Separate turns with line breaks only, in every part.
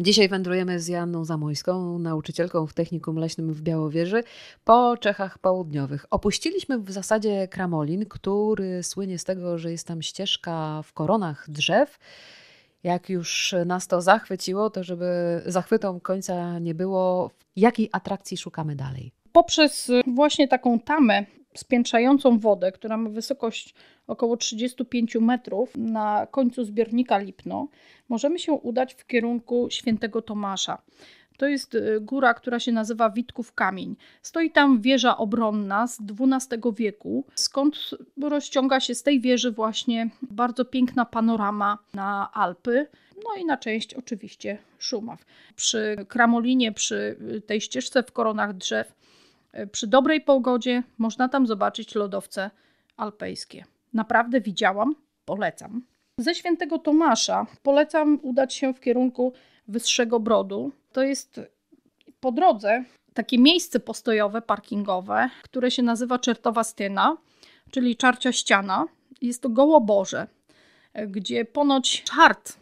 Dzisiaj wędrujemy z Janną Zamojską, nauczycielką w Technikum Leśnym w Białowieży, po Czechach Południowych. Opuściliśmy w zasadzie Kramolin, który słynie z tego, że jest tam ścieżka w koronach drzew. Jak już nas to zachwyciło, to żeby zachwytą końca nie było, jakiej atrakcji szukamy dalej?
Poprzez właśnie taką tamę spiętrzającą wodę, która ma wysokość około 35 metrów na końcu zbiornika Lipno, możemy się udać w kierunku Świętego Tomasza. To jest y, góra, która się nazywa Witków Kamień. Stoi tam wieża obronna z XII wieku, skąd rozciąga się z tej wieży właśnie bardzo piękna panorama na Alpy, no i na część oczywiście Szumaw. Przy Kramolinie, przy y, tej ścieżce w koronach drzew E, przy dobrej pogodzie można tam zobaczyć lodowce alpejskie. Naprawdę widziałam, polecam. Ze świętego Tomasza polecam udać się w kierunku Wyższego Brodu. To jest po drodze takie miejsce postojowe, parkingowe, które się nazywa Czertowa Styna, czyli Czarcia Ściana. Jest to Gołoborze, e, gdzie ponoć Hart,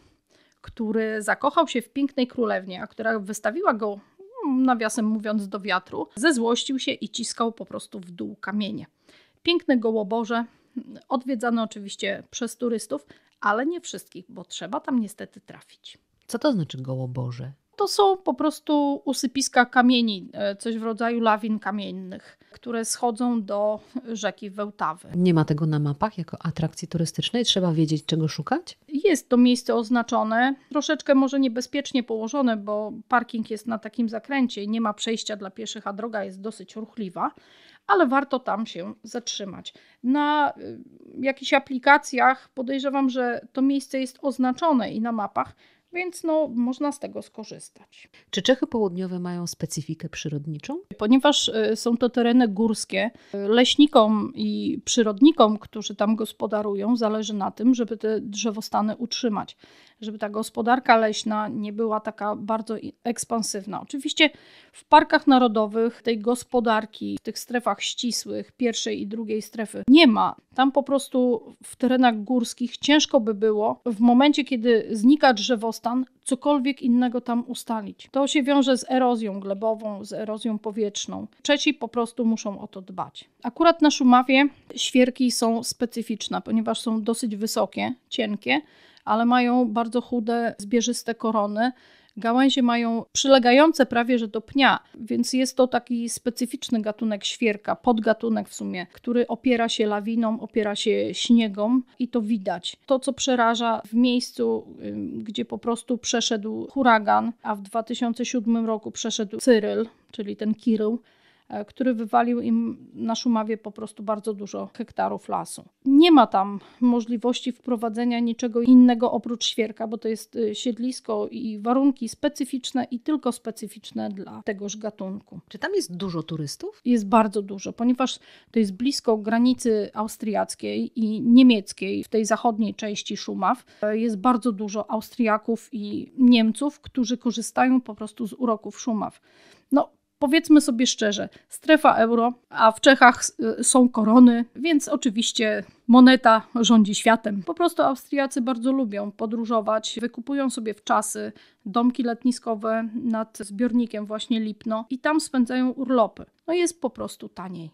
który zakochał się w pięknej królewnie, a która wystawiła go nawiasem mówiąc do wiatru, zezłościł się i ciskał po prostu w dół kamienie. Piękne gołoborze, odwiedzane oczywiście przez turystów, ale nie wszystkich, bo trzeba tam niestety trafić.
Co to znaczy gołoborze?
to są po prostu usypiska kamieni, e, coś w rodzaju lawin kamiennych, które schodzą do rzeki Wełtawy.
Nie ma tego na mapach jako atrakcji turystycznej? Trzeba wiedzieć, czego szukać?
Jest to miejsce oznaczone, troszeczkę może niebezpiecznie położone, bo parking jest na takim zakręcie i nie ma przejścia dla pieszych, a droga jest dosyć ruchliwa, ale warto tam się zatrzymać. Na y, jakichś aplikacjach podejrzewam, że to miejsce jest oznaczone i na mapach, więc no, można z tego skorzystać.
Czy Czechy Południowe mają specyfikę przyrodniczą? Ponieważ e, są
to tereny górskie, e, leśnikom i przyrodnikom, którzy tam gospodarują, zależy na tym, żeby te drzewostany utrzymać, żeby ta gospodarka leśna nie była taka bardzo ekspansywna. Oczywiście w parkach narodowych tej gospodarki w tych strefach ścisłych, pierwszej i drugiej strefy nie ma. Tam po prostu w terenach górskich ciężko by było w momencie, kiedy znika drzewostan, dobrostan, cokolwiek innego tam ustalić. To się wiąże z erozją glebową, z erozją powietrzną. Trzeci po prostu muszą o to dbać. Akurat na Szumawie świerki są specyficzne, ponieważ są dosyć wysokie, cienkie, ale mają bardzo chude, zbierzyste korony Gałęzie mają przylegające prawie że do pnia, więc jest to taki specyficzny gatunek świerka, podgatunek w sumie, który opiera się lawinom, opiera się śniegom i to widać. To, co przeraża w miejscu, gdzie po prostu przeszedł huragan, a w 2007 roku przeszedł Cyryl, czyli ten Kirył, E, który wywalił im na Szumawie po prostu bardzo dużo hektarów lasu. Nie ma tam możliwości wprowadzenia niczego innego oprócz świerka, bo to jest y, siedlisko i warunki specyficzne i tylko specyficzne dla tegoż gatunku.
Czy tam jest dużo turystów? Jest
bardzo dużo, ponieważ to jest blisko granicy austriackiej i niemieckiej, w tej zachodniej części Szumaw. E, jest bardzo dużo Austriaków i Niemców, którzy korzystają po prostu z uroków Szumaw. No, powiedzmy sobie szczerze, strefa euro, a w Czechach y, są korony, więc oczywiście moneta rządzi światem. Po prostu Austriacy bardzo lubią podróżować, wykupują sobie w czasy domki letniskowe nad zbiornikiem właśnie Lipno i tam spędzają urlopy. No jest po prostu taniej.